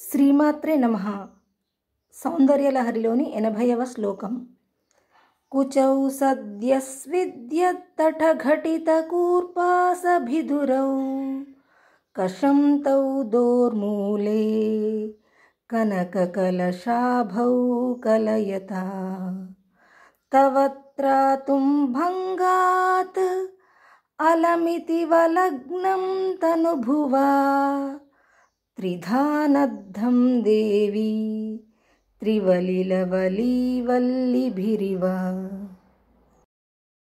श्रीमात्रे नमः सौन्दर्यलहरिलोनि एनभयव श्लोकं कुचौ सद्यस्विद्यतटघटितकूर्पासभिधुरौ कशन्तौ दोर्मूले कनककलशाभौ कलयता तव त्रातुं भङ्गात् अलमिति वा लग्नं तनुभुवा त्रिधानद्धं देवी त्रिवलिलवलीवल्लिभिरिव